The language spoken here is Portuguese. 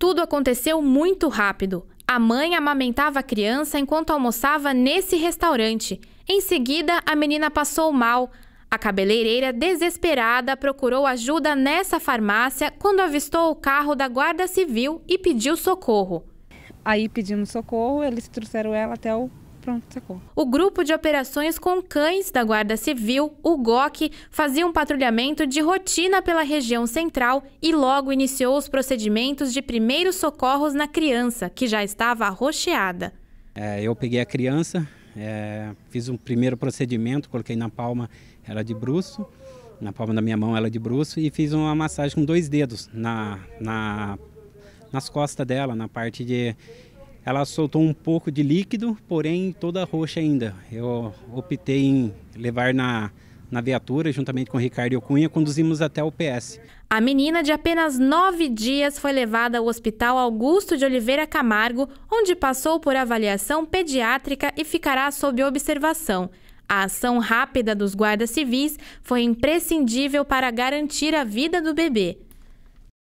Tudo aconteceu muito rápido. A mãe amamentava a criança enquanto almoçava nesse restaurante. Em seguida, a menina passou mal. A cabeleireira, desesperada, procurou ajuda nessa farmácia quando avistou o carro da Guarda Civil e pediu socorro. Aí pedimos socorro, eles trouxeram ela até o Pronto, sacou. O grupo de operações com cães da Guarda Civil, o GOC, fazia um patrulhamento de rotina pela região central e logo iniciou os procedimentos de primeiros socorros na criança, que já estava arroxeada. É, eu peguei a criança, é, fiz um primeiro procedimento, coloquei na palma ela de bruxo, na palma da minha mão ela de bruxo, e fiz uma massagem com dois dedos na, na nas costas dela, na parte de ela soltou um pouco de líquido, porém toda roxa ainda. Eu optei em levar na, na viatura, juntamente com o Ricardo e o Cunha, conduzimos até o PS. A menina de apenas nove dias foi levada ao Hospital Augusto de Oliveira Camargo, onde passou por avaliação pediátrica e ficará sob observação. A ação rápida dos guardas civis foi imprescindível para garantir a vida do bebê.